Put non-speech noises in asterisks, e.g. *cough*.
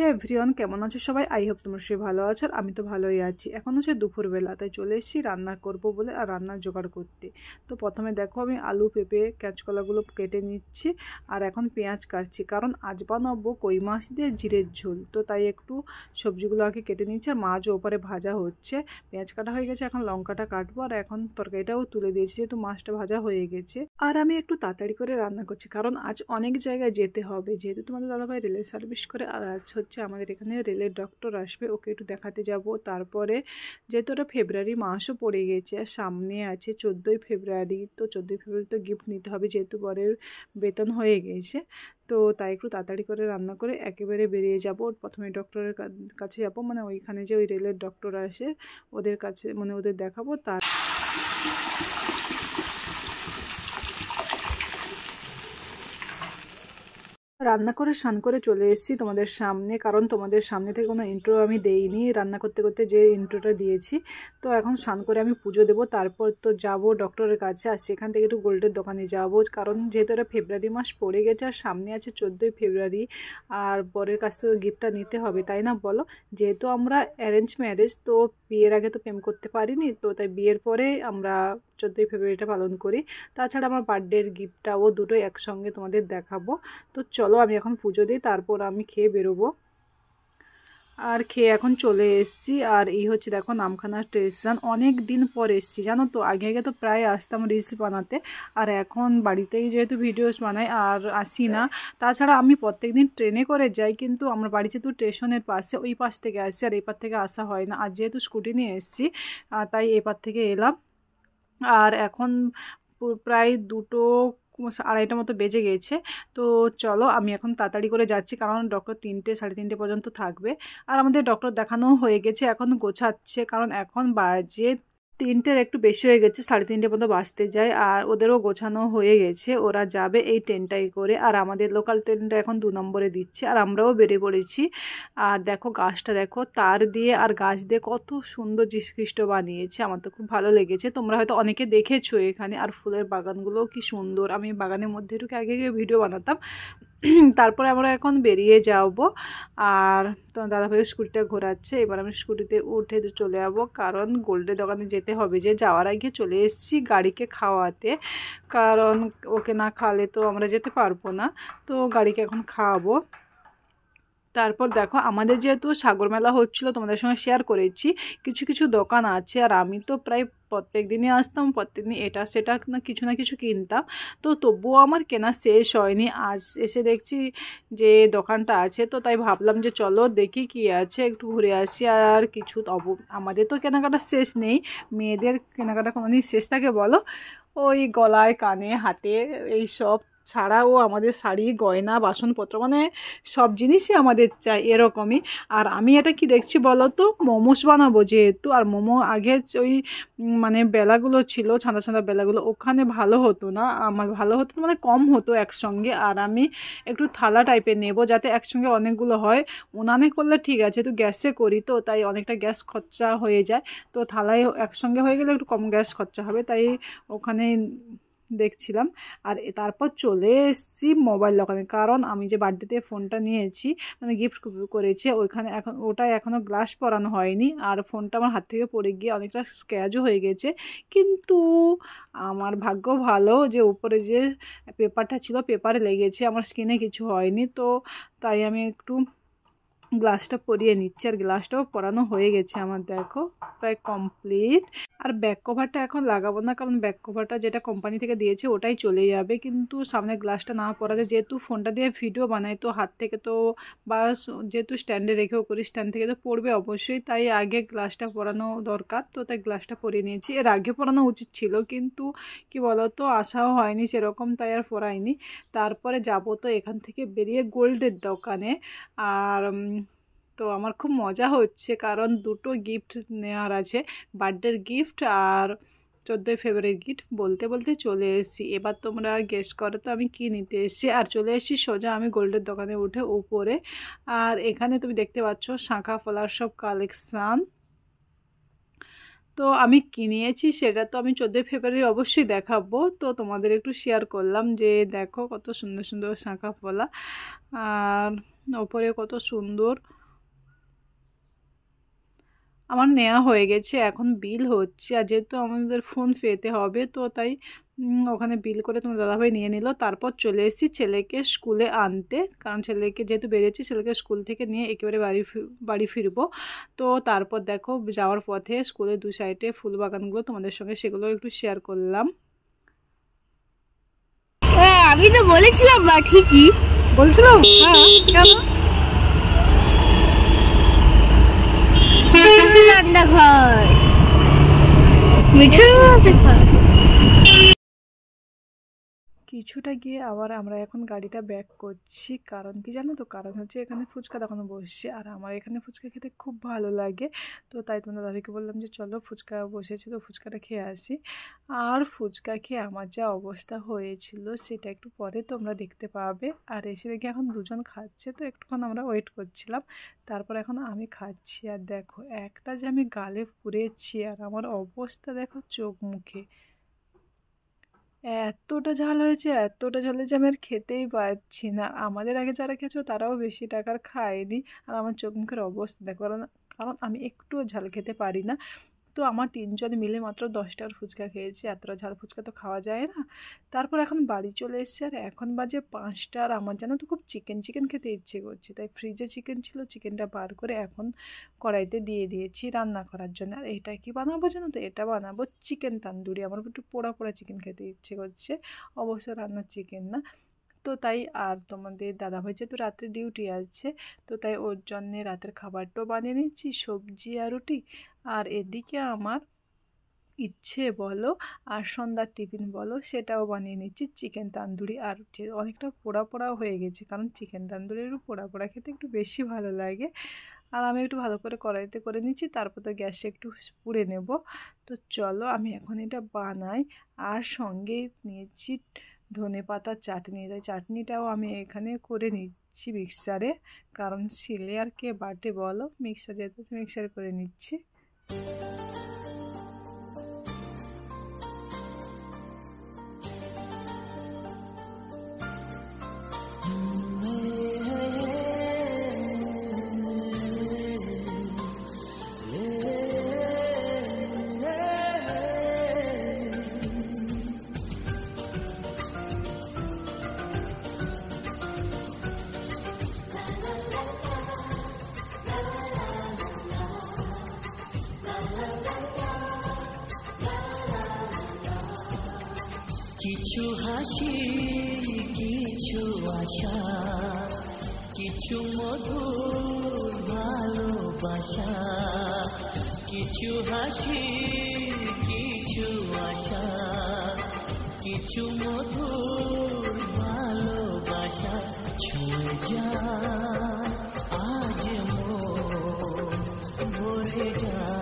হ্যাঁ ভ্রিয়ন কেমন আছো সবাই আই হোপ তোমার সে ভালো আছো আর আমি তো ভালোই আছি এখন হচ্ছে দুপুরবেলা তাই চলে এসেছি রান্না করব বলে আর রান্নার জোগাড় করতে তো প্রথমে দেখো আমি আলু পেঁপে কাঁচকলাগুলো কেটে নিচ্ছি আর এখন পেঁয়াজ কাটছি কারণ আজ বানাবো কই মাছ দিয়ে জিরের ঝোল তো তাই একটু সবজিগুলো আগে কেটে নিচ্ছি আর মাছ ওপারে ভাজা হচ্ছে পেঁয়াজ কাটা হয়ে গেছে এখন লঙ্কাটা কাটবো আর এখন তরকারিটাও তুলে দিয়েছি যেহেতু মাছটা ভাজা হয়ে গেছে আর আমি একটু তাড়াতাড়ি করে রান্না করছি কারণ আজ অনেক জায়গায় যেতে হবে যেহেতু তোমাদের দাদাভাই রেলের সার্ভিস করে আর আজ হচ্ছে আমাদের এখানে রেলের ডক্টর আসবে ওকে একটু দেখাতে যাব তারপরে যেহেতু ওটা ফেব্রুয়ারি মাসও পড়ে গেছে আর সামনে আছে চোদ্দোই ফেব্রুয়ারি তো চোদ্দোই ফেব্রুয়ারি তো গিফট নিতে হবে যেহেতু বরের বেতন হয়ে গেছে তো তাই একটু তাড়াতাড়ি করে রান্না করে একেবারে বেরিয়ে যাব প্রথমে ডক্টরের কাছে যাব মানে ওইখানে যে ওই রেলের ডক্টর আসে ওদের কাছে মানে ওদের দেখাবো তার রান্না করে স্নান করে চলে এসেছি তোমাদের সামনে কারণ তোমাদের সামনে থেকে কোনো ইন্ট্রো আমি দেইনি রান্না করতে করতে যে ইন্ট্রোটা দিয়েছি তো এখন স্নান করে আমি পুজো দেবো তারপর তো যাব ডক্টরের কাছে আর সেখান থেকে একটু গোল্ডের দোকানে যাব কারণ যেহেতু এটা ফেব্রুয়ারি মাস পড়ে গেছে আর সামনে আছে চোদ্দোই ফেব্রুয়ারি আর বরের কাছ থেকে গিফটটা নিতে হবে তাই না বলো যেহেতু আমরা অ্যারেঞ্জ ম্যারেজ তো বিয়ের আগে তো প্রেম করতে পারিনি তো তাই বিয়ের পরে আমরা চোদ্দোই ফেব্রুয়ারিটা পালন করি তাছাড়া আমার বার্থডের গিফটটাও দুটোই একসঙ্গে তোমাদের দেখাবো তো চলো আমি এখন পুজো দিই তারপর আমি খেয়ে বেরোবো আর খেয়ে এখন চলে এসেছি আর এই হচ্ছে দেখো নামখানা স্টেশন অনেক দিন পর এসেছি জানো তো আগে আগে তো প্রায় আসতাম রিলস বানাতে আর এখন বাড়িতেই যেহেতু ভিডিওস বানাই আর আসি না তাছাড়া আমি প্রত্যেক দিন ট্রেনে করে যাই কিন্তু আমার বাড়ি যেহেতু স্টেশনের পাশে ওই পাশ থেকে আসি আর এই পার থেকে আসা হয় না আর যেহেতু স্কুটি নিয়ে এসেছি তাই এপার থেকে এলাম আর এখন প্রায় দুটো আড়াইটা মতো বেজে গিয়েছে তো চলো আমি এখন তাড়াতাড়ি করে যাচ্ছি কারণ ডক্টর তিনটে সাড়ে তিনটে পর্যন্ত থাকবে আর আমাদের ডক্টর দেখানো হয়ে গেছে এখন গোছাচ্ছে কারণ এখন বাজে তিনটের একটু বেশি হয়ে গেছে সাড়ে তিনটে মতো বাঁচতে যায় আর ওদেরও গোছানো হয়ে গেছে ওরা যাবে এই ট্রেনটাই করে আর আমাদের লোকাল ট্রেনটা এখন দু নম্বরে দিচ্ছে আর আমরাও বেরিয়ে পড়েছি আর দেখো গাছটা দেখো তার দিয়ে আর গাছ দিয়ে কত সুন্দর যিশখ্রিস্ট বানিয়েছে আমার তো খুব ভালো লেগেছে তোমরা হয়তো অনেকে দেখেছো এখানে আর ফুলের বাগানগুলোও কি সুন্দর আমি বাগানের মধ্যে একটু আগে ভিডিও বানাতাম *clears throat* তারপরে আমরা এখন বেরিয়ে যাব আর তোমার দাদাভাই স্কুটিটা ঘোরাচ্ছে এবার আমি স্কুটিতে উঠে চলে যাবো কারণ গোল্ডের দোকানে যেতে হবে যে যাওয়ার আগে চলে এসেছি গাড়িকে খাওয়াতে কারণ ওকে না খালে তো আমরা যেতে পারবো না তো গাড়িকে এখন খাওয়াবো তারপর দেখো আমাদের যেহেতু সাগর মেলা হচ্ছিলো তোমাদের সঙ্গে শেয়ার করেছি কিছু কিছু দোকান আছে আর আমি তো প্রায় প্রত্যেক দিনই আসতাম প্রত্যেক দিন এটা সেটা না কিছু না কিছু কিনতাম তো তবুও আমার কেনা শেষ হয়নি আজ এসে দেখছি যে দোকানটা আছে তো তাই ভাবলাম যে চলো দেখি কি আছে একটু ঘুরে আসি আর কিছু আমাদের তো কেনাকাটা শেষ নেই মেয়েদের কেনাকাটা কোনো দিন শেষ থাকে বলো ওই গলায় কানে হাতে এই সব ছাড়াও আমাদের শাড়ি গয়না বাসনপত্র মানে সব জিনিসই আমাদের চাই এরকমই আর আমি এটা কি দেখছি বলো তো মোমোস বানাবো যেহেতু আর মোমো আগে ওই মানে বেলাগুলো ছিল ছাঁদা ছাঁদা বেলাগুলো ওখানে ভালো হতো না আমার ভালো হতো মানে কম হতো একসঙ্গে আর আমি একটু থালা টাইপের নেব যাতে একসঙ্গে অনেকগুলো হয় উনানে করলে ঠিক আছে তো গ্যাসে করি তো তাই অনেকটা গ্যাস খরচা হয়ে যায় তো থালায় একসঙ্গে হয়ে গেলে একটু কম গ্যাস খরচা হবে তাই ওখানে দেখছিলাম আর তারপর চলে এসছি মোবাইল দোকানে কারণ আমি যে বার্থডেতে ফোনটা নিয়েছি মানে গিফট করেছে ওইখানে এখন ওটা এখনও গ্লাস পরানো হয়নি আর ফোনটা আমার হাত থেকে পড়ে গিয়ে অনেকটা স্ক্র্যাচও হয়ে গেছে কিন্তু আমার ভাগ্য ভালো যে উপরে যে পেপারটা ছিল পেপারে লেগেছে আমার স্কিনে কিছু হয়নি তো তাই আমি একটু গ্লাসটা পরিয়ে নিচ্ছি আর গ্লাসটাও পরানো হয়ে গেছে আমার দেখো প্রায় কমপ্লিট আর ব্যাক কভারটা এখন লাগাবো না কারণ ব্যাক কভারটা যেটা কোম্পানি থেকে দিয়েছে ওটাই চলে যাবে কিন্তু সামনে গ্লাসটা না পরাতে যেহেতু ফোনটা দিয়ে ভিডিও বানাই তো হাত থেকে তো বা যেহেতু স্ট্যান্ডে রেখেও করি স্ট্যান্ড থেকে তো পড়বে অবশ্যই তাই আগে গ্লাসটা পরানো দরকার তো তাই গ্লাসটা পরিয়ে নিয়েছি এর আগে পরানো উচিত ছিল কিন্তু কি বলতো আশাও হয়নি সেরকম তাই আর পরাইনি তারপরে যাবো তো এখান থেকে বেরিয়ে গোল্ডের দোকানে আর তো আমার খুব মজা হচ্ছে কারণ দুটো গিফট নেওয়ার আছে বার্থডের গিফট আর চোদ্দোই ফেব্রুয়ারির গিফট বলতে বলতে চলে এসেছি এবার তোমরা গেস্ট করো তো আমি কি নিতে এসেছি আর চলে এসেছি সোজা আমি গোল্ডের দোকানে উঠে উপরে আর এখানে তুমি দেখতে পাচ্ছ শাঁখা ফলার সব কালেকশান তো আমি কিনিয়েছি সেটা তো আমি চোদ্দোই ফেব্রুয়ারি অবশ্যই দেখাবো তো তোমাদের একটু শেয়ার করলাম যে দেখো কত সুন্দর সুন্দর শাঁখা ফলা আর ওপরে কত সুন্দর আমার নেওয়া হয়ে গেছে এখন বিল হচ্ছে আর যেহেতু আমাদের ফোন পেতে হবে তো তাই ওখানে বিল করে তোমার দাদাভাই নিয়ে নিল তারপর চলে এসেছি ছেলেকে স্কুলে আনতে কারণ ছেলেকে যেহেতু বেরিয়েছি ছেলেকে স্কুল থেকে নিয়ে একেবারে বাড়ি বাড়ি ফিরবো তো তারপর দেখো যাওয়ার পথে স্কুলের দু সাইডে ফুল বাগানগুলো তোমাদের সঙ্গে সেগুলো একটু শেয়ার করলাম আমি তো বলেছিলাম বা ঠিকই বলছিলাম হ্যাঁ কেন मिठू लगता घर मिठू घर কিছুটা গিয়ে আবার আমরা এখন গাড়িটা ব্যাক করছি কারণ কি জানো তো কারণ হচ্ছে এখানে ফুচকা দোকানে বসছি আর আমার এখানে ফুচকা খেতে খুব ভালো লাগে তো তাই তোমরা দাদাকে বললাম যে চলো ফুচকা বসেছি তো ফুচকাটা খেয়ে আসি আর ফুচকা খেয়ে আমার যা অবস্থা হয়েছিল সেটা একটু পরে তোমরা দেখতে পাবে আর এসে দেখে এখন দুজন খাচ্ছে তো একটুক্ষণ আমরা ওয়েট করছিলাম তারপর এখন আমি খাচ্ছি আর দেখো একটা যে আমি গালে পুড়েছি আর আমার অবস্থা দেখো চোখ মুখে এতটা ঝাল হয়েছে এতটা ঝাল হয়েছে আমি আর খেতেই পারছি না আমাদের আগে যারা খেয়েছো তারাও বেশি টাকার খায়নি আর আমার চোখ মুখের অবস্থা দেখো কারণ কারণ আমি একটুও ঝাল খেতে পারি না তো আমার তিনজন মিলে মাত্র দশটার ফুচকা খেয়েছি এতটা ঝাল ফুচকা তো খাওয়া যায় না তারপর এখন বাড়ি চলে এসছে আর এখন বাজে পাঁচটা আর আমার যেন তো খুব চিকেন চিকেন খেতে ইচ্ছে করছে তাই ফ্রিজে চিকেন ছিল চিকেনটা বার করে এখন কড়াইতে দিয়ে দিয়েছি রান্না করার জন্য আর এটা কি বানাবো জানো তো এটা বানাবো চিকেন তান্দুরি আমার একটু পোড়া পোড়া চিকেন খেতে ইচ্ছে করছে অবশ্য রান্নার চিকেন না তো তাই আর তোমাদের দাদা ভাই যেহেতু রাত্রে ডিউটি আছে তো তাই ওর জন্যে রাতের খাবারটাও বানিয়ে নিচ্ছি সবজি আর রুটি আর এদিকে আমার ইচ্ছে বলো আর সন্ধ্যার টিফিন বলো সেটাও বানিয়ে নিচ্ছি চিকেন তান্দুরি আর অনেকটা পোড়া পোড়াও হয়ে গেছে কারণ চিকেন তান্দুরিরও পোড়া পোড়া খেতে একটু বেশি ভালো লাগে আর আমি একটু ভালো করে কড়াইতে করে নিচ্ছি তারপর তো গ্যাসে একটু পুড়ে নেব তো চলো আমি এখন এটা বানাই আর সঙ্গে নিয়েছি ধনে পাতার চাটনি তাই চাটনিটাও আমি এখানে করে নিচ্ছি মিক্সারে কারণ সিলে আর কে বাটে বলো মিক্সার যেহেতু মিক্সার করে নিচ্ছি うん。কিছু হাসি কিছু আশা কিছু মধু ভালোবাসা কিছু হাসি কিছু আশা কিছু মধু ভালোবাসা ছুঁয়ে যা আজ মো ভরে যা